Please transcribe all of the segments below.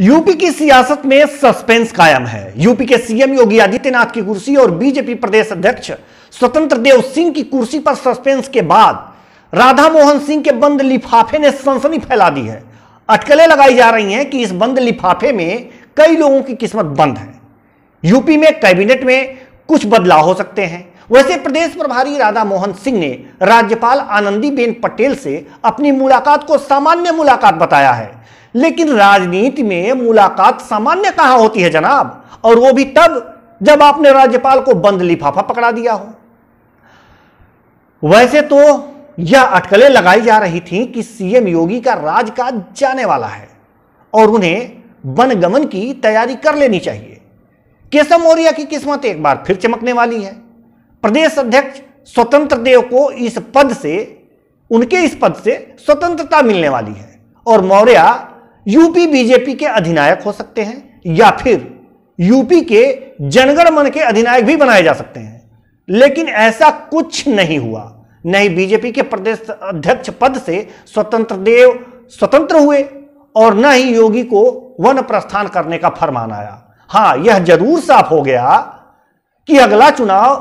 UP की सियासत में सस्पेंस कायम है यूपी के सीएम योगी आदित्यनाथ की कुर्सी और बीजेपी प्रदेश अध्यक्ष स्वतंत्र देव सिंह की कुर्सी पर सस्पेंस के बाद राधा मोहन सिंह के बंद लिफाफे ने सनसनी फैला दी है अटकलें लगाई जा रही हैं कि इस बंद लिफाफे में कई लोगों की किस्मत बंद है यूपी में कैबिनेट में कुछ बदलाव हो सकते हैं वैसे प्रदेश प्रभारी राधा मोहन सिंह ने राज्यपाल आनंदीबेन पटेल से अपनी मुलाकात को सामान्य मुलाकात बताया है लेकिन राजनीति में मुलाकात सामान्य कहां होती है जनाब और वो भी तब जब आपने राज्यपाल को बंद लिफाफा पकड़ा दिया हो वैसे तो यह अटकलें लगाई जा रही थी कि सीएम योगी का राजकाज जाने वाला है और उन्हें वनगमन की तैयारी कर लेनी चाहिए केशव मौर्य की किस्मत एक बार फिर चमकने वाली है प्रदेश अध्यक्ष स्वतंत्र देव को इस पद से उनके इस पद से स्वतंत्रता मिलने वाली है और मौर्य यूपी बीजेपी के अधिनायक हो सकते हैं या फिर यूपी के जनगण मन के अधिनायक भी बनाए जा सकते हैं लेकिन ऐसा कुछ नहीं हुआ नहीं बीजेपी के प्रदेश अध्यक्ष पद से स्वतंत्र देव स्वतंत्र हुए और न ही योगी को वन प्रस्थान करने का फरमान आया हां यह जरूर साफ हो गया कि अगला चुनाव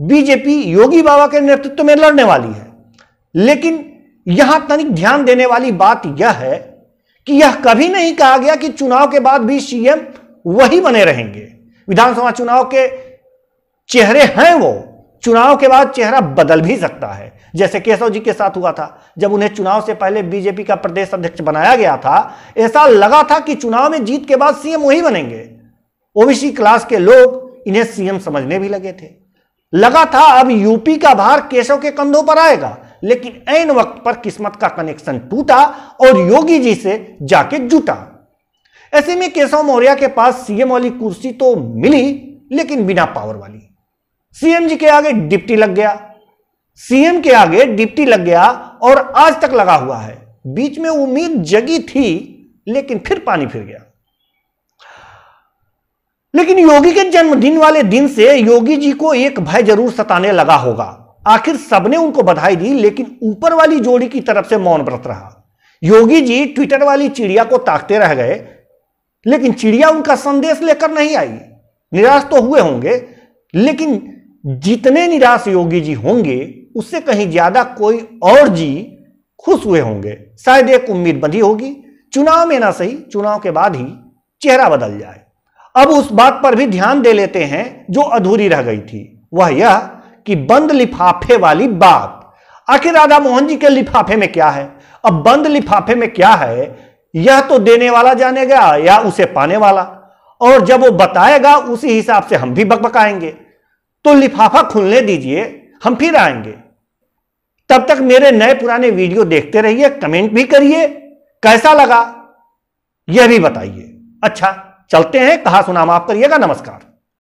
बीजेपी योगी बाबा के नेतृत्व में लड़ने वाली है लेकिन यहां तनिक ध्यान देने वाली बात यह है कि यह कभी नहीं कहा गया कि चुनाव के बाद भी सीएम वही बने रहेंगे विधानसभा चुनाव के चेहरे हैं वो चुनाव के बाद चेहरा बदल भी सकता है जैसे केशव जी के साथ हुआ था जब उन्हें चुनाव से पहले बीजेपी का प्रदेश अध्यक्ष बनाया गया था ऐसा लगा था कि चुनाव में जीत के बाद सीएम वही बनेंगे ओबीसी क्लास के लोग इन्हें सीएम समझने भी लगे थे लगा था अब यूपी का भार केशव के कंधों पर आएगा लेकिन ऐन वक्त पर किस्मत का कनेक्शन टूटा और योगी जी से जाके जुटा ऐसे में केशव मौर्य के पास सीएम वाली कुर्सी तो मिली लेकिन बिना पावर वाली सीएम जी के आगे डिप्टी लग गया सीएम के आगे डिप्टी लग गया और आज तक लगा हुआ है बीच में उम्मीद जगी थी लेकिन फिर पानी फिर गया लेकिन योगी के जन्मदिन वाले दिन से योगी जी को एक भय जरूर सताने लगा होगा आखिर सबने उनको बधाई दी लेकिन ऊपर वाली जोड़ी की तरफ से मौन व्रत रहा योगी जी ट्विटर वाली चिड़िया को ताकते रह गए लेकिन चिड़िया उनका संदेश लेकर नहीं आई निराश तो हुए होंगे लेकिन जितने निराश योगी जी होंगे उससे कहीं ज्यादा कोई और जी खुश हुए होंगे शायद एक उम्मीद बंधी होगी चुनाव में ना सही चुनाव के बाद ही चेहरा बदल जाए अब उस बात पर भी ध्यान दे लेते हैं जो अधूरी रह गई थी वह यह कि बंद लिफाफे वाली बात आखिर राधा मोहन जी के लिफाफे में क्या है अब बंद लिफाफे में क्या है यह तो देने वाला जानेगा या उसे पाने वाला और जब वो बताएगा उसी हिसाब से हम भी बकबकाएंगे तो लिफाफा खुलने दीजिए हम फिर आएंगे तब तक मेरे नए पुराने वीडियो देखते रहिए कमेंट भी करिए कैसा लगा यह भी बताइए अच्छा चलते हैं कहा सुना माफ करिएगा नमस्कार